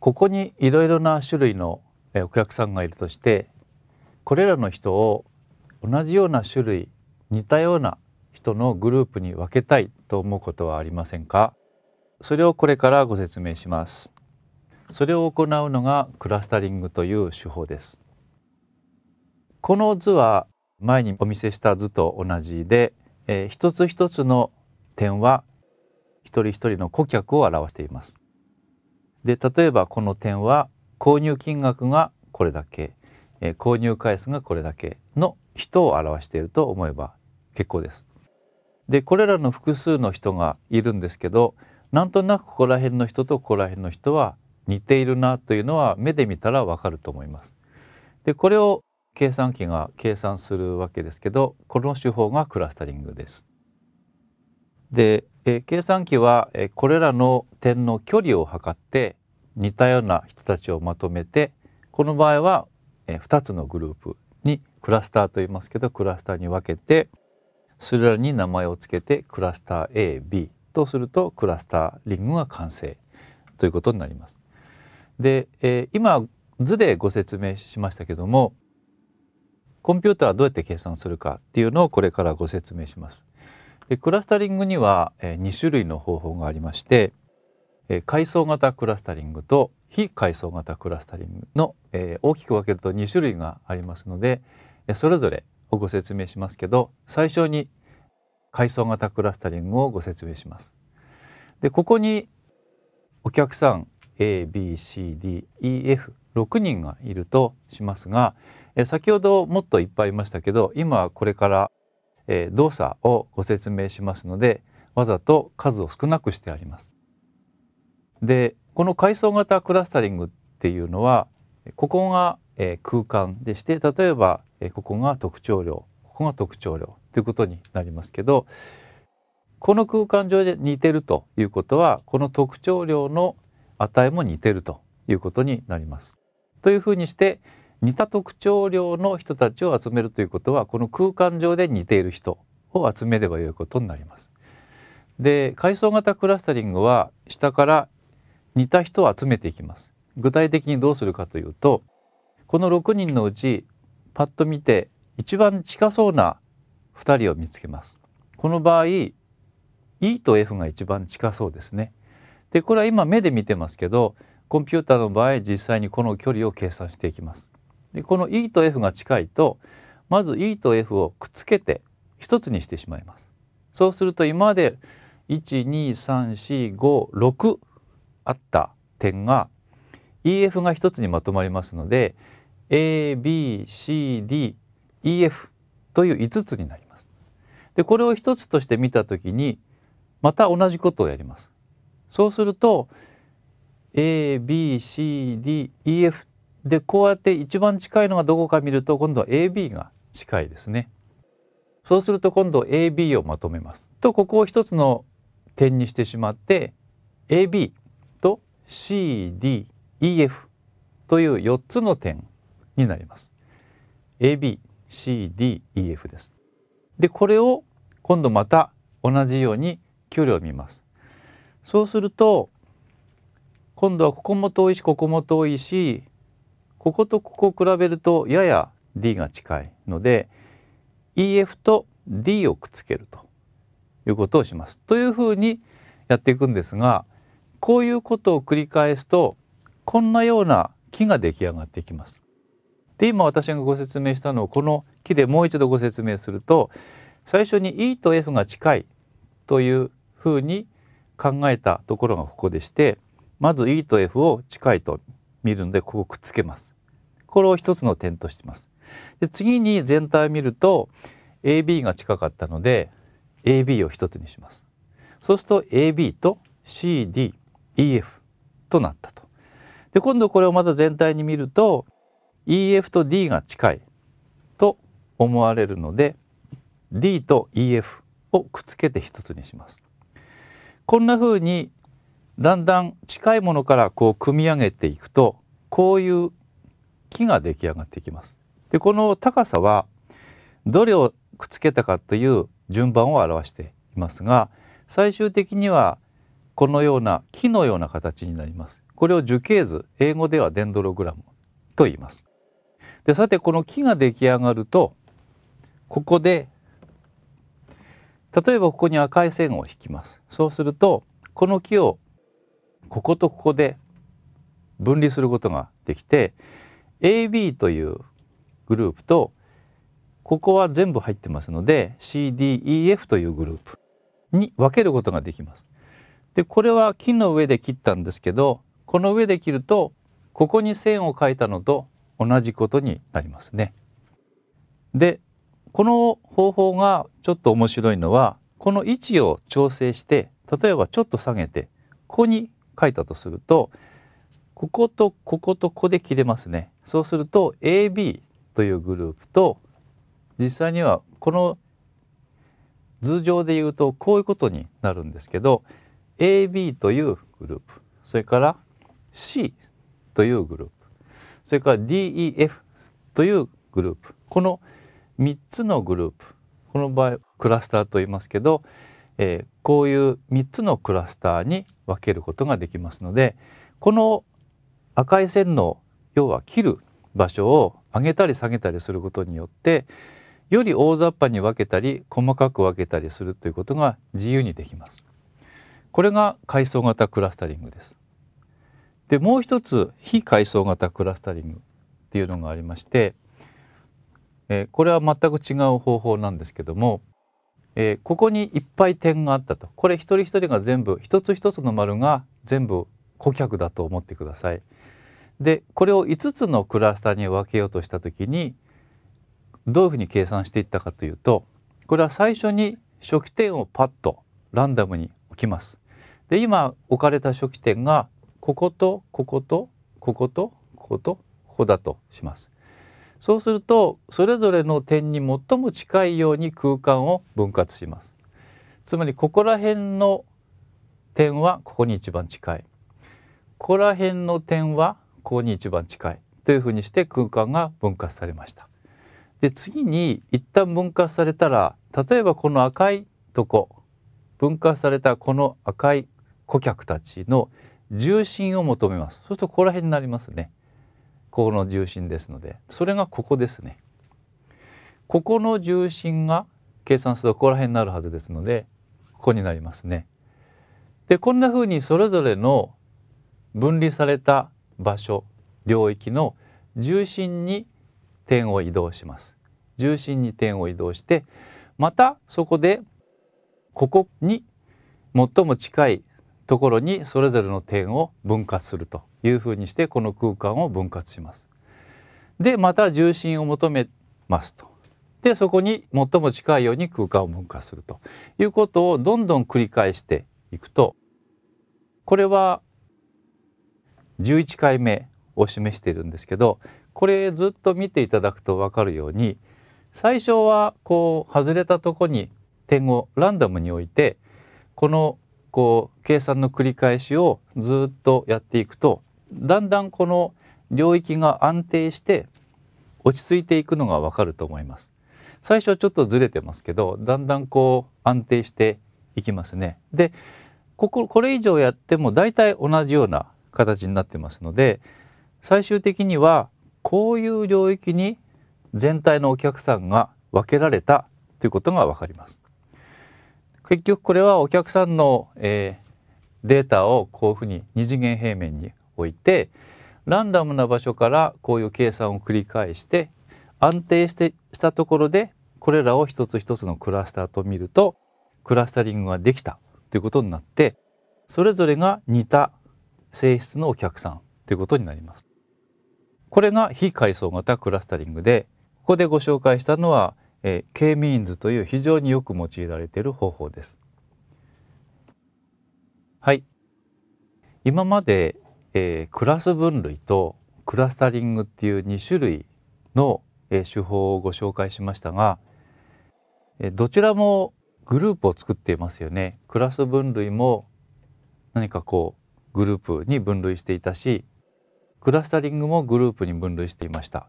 ここにいろいろな種類のお客さんがいるとしてこれらの人を同じような種類似たような人のグループに分けたいと思うことはありませんかそれをこれからご説明しますそれを行うのがクラスタリングという手法ですこの図は前にお見せした図と同じで、えー、一つ一つの点は一人一人の顧客を表していますで例えばこの点は購入金額がこれだけ、えー、購入回数がこれだけの人を表していると思えば結構です。でこれらの複数の人がいるんですけどなんとなくここら辺の人とここら辺の人は似ているなというのは目で見たらわかると思います。でこれを計算機が計算するわけですけどこの手法がクラスタリングです。で、えー、計算機は、えー、これらの点の距離を測って似たような人たちをまとめてこの場合は、えー、2つのグループにクラスターと言いますけどクラスターに分けてそれらに名前を付けてクラスター A、B とするとクラスターリングが完成ということになります。で、えー、今図でご説明しましたけどもコンピューターはどうやって計算するかっていうのをこれからご説明します。でクラスタリングには2種類の方法がありまして階層型クラスタリングと非階層型クラスタリングの大きく分けると2種類がありますのでそれぞれをご説明しますけど最初に階層型クラスタリングをご説明します。でここにお客さん ABCDEF6 人がいるとしますが先ほどもっといっぱいいましたけど今これからえー、動作をご説明しますのでわざと数を少なくしてあります。でこの階層型クラスタリングっていうのはここが、えー、空間でして例えば、えー、ここが特徴量ここが特徴量ということになりますけどこの空間上で似てるということはこの特徴量の値も似てるということになります。というふうにして似た特徴量の人たちを集めるということはこの空間上で似ている人を集めればよいことになります。で階層型クラスタリングは下から似た人を集めていきます。具体的にどうするかというとこの6人のうちパッと見て一番近そうな2人を見つけます。この場合 E と F が一番近そうですね。でこれは今目で見てますけどコンピューターの場合実際にこの距離を計算していきます。でこの E と F が近いとまず E と F をくっつけて1つにしてしまいます。そうすると今まで12345あった点が EF が1つにまとまりますので ABCDEF という5つになります。でこれを1つとして見た時にまた同じことをやります。そうすると ABCDEF でこうやって一番近いのがどこか見ると今度は AB が近いですね。そうすると今度 AB をまとめます。とここを一つの点にしてしまって AB と CDEF という4つの点になります。ABCDEF です。でこれを今度また同じように距離を見ます。そうすると今度はここも遠いしここも遠いしこことここを比べるとやや D が近いので EF と D をくっつけるということをします。というふうにやっていくんですがこういうことを繰り返すとこんなような木が出来上がってきます。で今私がご説明したのをこの木でもう一度ご説明すると最初に E と F が近いというふうに考えたところがここでしてまず E と F を近いと見るのでここくっつけます。これを一つの点としています。で次に全体を見ると AB が近かったので AB を一つにします。そうすると AB と CDEF となったと。で今度これをまた全体に見ると EF と D が近いと思われるので D と EF をくっつけて一つにします。こんな風にだんだん近いものからこう組み上げていくとこういう木が出来上がってきます。でこの高さはどれをくっつけたかという順番を表していますが最終的にはこのような木のような形になります。これを樹形図英語ではデンドログラムと言います。でさてこの木が出来上がるとここで例えばここに赤い線を引きます。そうするとこの木をこことここで分離することができて AB というグループとここは全部入ってますので CDEF というグループに分けることができます。でこれは木の上で切ったんですけどこの上で切るとここに線を描いたのと同じことになりますね。でこの方法がちょっと面白いのはこの位置を調整して例えばちょっと下げてここに書いたとするとこことこことここで切れますね。そうすると AB というグループと実際にはこの図上で言うとこういうことになるんですけど AB というグループそれから C というグループそれから DEF というグループこの3つのグループこの場合クラスターと言いますけど、えー、こういう3つのクラスターに分けることができますのでこの赤い線の要は切る場所を上げたり下げたりすることによってより大雑把に分けたり細かく分けたりするということが自由にできます。これが階層型クラスタリングです。でもう一つ非階層型クラスタリングっていうのがありまして、えこれは全く違う方法なんですけども、えー、ここにいっぱい点があったとこれ一人一人が全部一つ一つの丸が全部顧客だと思ってください。でこれを5つのクラスターに分けようとした時にどういうふうに計算していったかというとこれは最初に初期点をパッとランダムに置きます。で今置かれた初期点がこことこことこことこことここだとします。そうするとそれぞれの点に最も近いように空間を分割します。つまりここら辺の点はここに一番近い。ここら辺の点は光に一番近いというふうにして空間が分割されました。で次に一旦分割されたら例えばこの赤いとこ分割されたこの赤い顧客たちの重心を求めますそうするとここら辺になりますねこの重心ですのでそれがここですねここの重心が計算するとここら辺になるはずですのでここになりますねでこんな風にそれぞれの分離された場所領域の重心に点を移動します重心に点を移動してまたそこでここに最も近いところにそれぞれの点を分割するというふうにしてこの空間を分割します。でまた重心を求めますと。でそこに最も近いように空間を分割するということをどんどん繰り返していくとこれは11回目を示しているんですけどこれずっと見ていただくと分かるように最初はこう外れたとこに点をランダムに置いてこのこう計算の繰り返しをずっとやっていくとだんだんこの領域が安定して落ち着いていくのが分かると思います。最初はちょっとずれてますけどだんだんこう安定していきますね。でこここれ以上やっても大体同じような形になってますので最終的にはこういう領域に全体のお客さんが分けられたということが分かります。結局これはお客さんの、えー、データをこういうふうに2次元平面に置いてランダムな場所からこういう計算を繰り返して安定してしたところでこれらを一つ一つのクラスターと見るとクラスタリングができたということになってそれぞれが似た性質のお客さんということになります。これが非階層型クラスタリングでここでご紹介したのは、えー、K-means という非常によく用いられている方法です。はい。今まで、えー、クラス分類とクラスタリングっていう2種類の、えー、手法をご紹介しましたが、えどちらもグループを作っていますよね。クラス分類も何かこうグループに分類していたしクラスタリングもグループに分類していました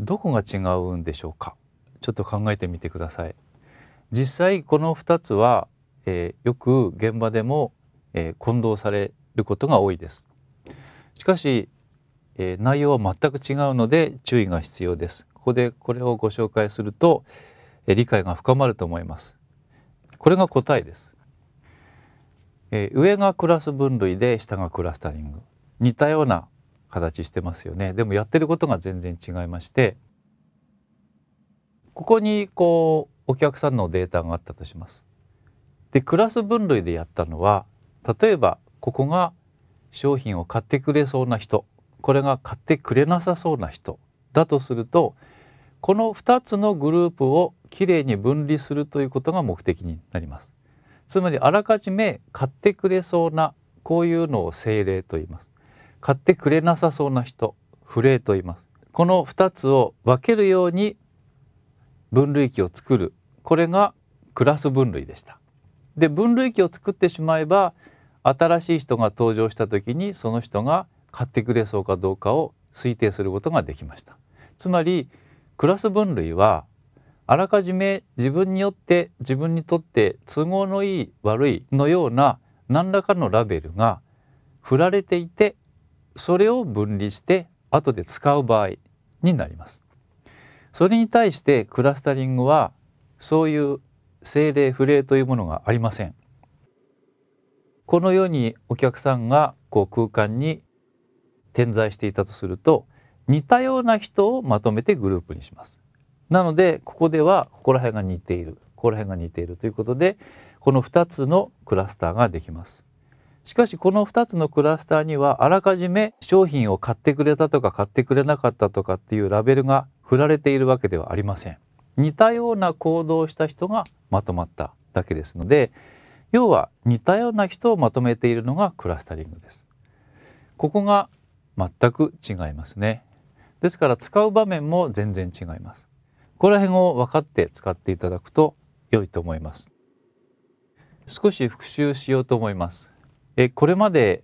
どこが違うんでしょうかちょっと考えてみてください実際この2つは、えー、よく現場でも、えー、混同されることが多いですしかし、えー、内容は全く違うので注意が必要ですここでこれをご紹介すると、えー、理解が深まると思いますこれが答えですえー、上がクラス分類で下がクラスタリング似たような形してますよねでもやってることが全然違いましてここにこうお客さんのデータがあったとします。でクラス分類でやったのは例えばここが商品を買ってくれそうな人これが買ってくれなさそうな人だとするとこの2つのグループをきれいに分離するということが目的になります。つまりあらかじめ買ってくれそうなこういうのを精霊と言います買ってくれなさそうな人不霊と言いますこの2つを分けるように分類器を作るこれがクラス分類でしたで分類器を作ってしまえば新しい人が登場した時にその人が買ってくれそうかどうかを推定することができましたつまりクラス分類はあらかじめ自分によって自分にとって都合のいい悪いのような何らかのラベルが振られていてそれを分離して後で使う場合になります。それに対してクラスタリングはそういう精霊不霊というものがありません。このようにお客さんがこう空間に点在していたとすると似たような人をまとめてグループにします。なのでここではここら辺が似ているここら辺が似ているということでこの2つのクラスターができます。しかしこの2つのクラスターにはあらかじめ商品を買ってくれたとか買ってくれなかったとかっていうラベルが振られているわけではありません。似たような行動をした人がまとまっただけですので要は似たような人をまとめているのがクラスタリングです。ここが全く違いますね。ですから使う場面も全然違います。ここら辺を分かって使っていただくと良いと思います少し復習しようと思いますえこれまで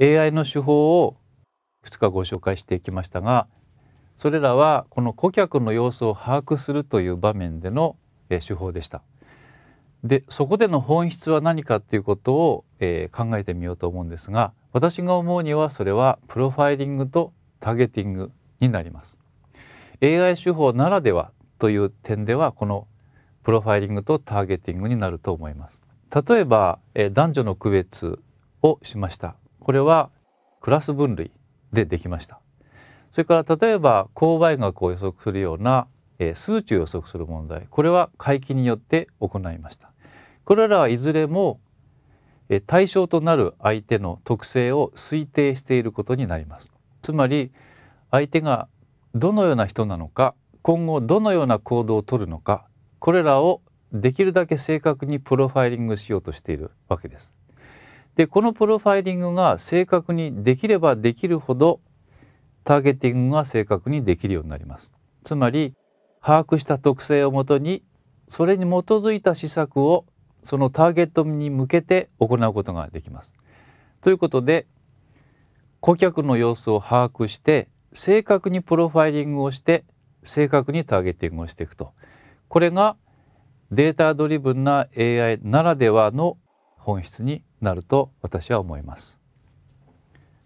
AI の手法をいくつかご紹介していきましたがそれらはこの顧客の様子を把握するという場面での手法でしたでそこでの本質は何かっていうことを、えー、考えてみようと思うんですが私が思うにはそれはプロファイリングとターゲティングになります AI 手法ならではという点ではこのプロファイリングとターゲティングになると思います。例えば、え男女の区別をしました。これはクラス分類でできました。それから例えば購買額を予測するような、え数値を予測する問題これは回帰によって行いました。これらはいずれも、え対象となる相手の特性を推定していることになります。つまり相手がどのような人なのか今後どのような行動をとるのかこれらをできるだけ正確にプロファイリングしようとしているわけです。でこのプロファイリングが正確にできればできるほどターゲティングが正確にできるようになります。つまり把握した特性をもとにそれに基づいた施策をそのターゲットに向けて行うことができます。ということで顧客の様子を把握して正確にプロファイリングをして正確にターゲティングをしていくとこれがデータドリブンな AI ならではの本質になると私は思います。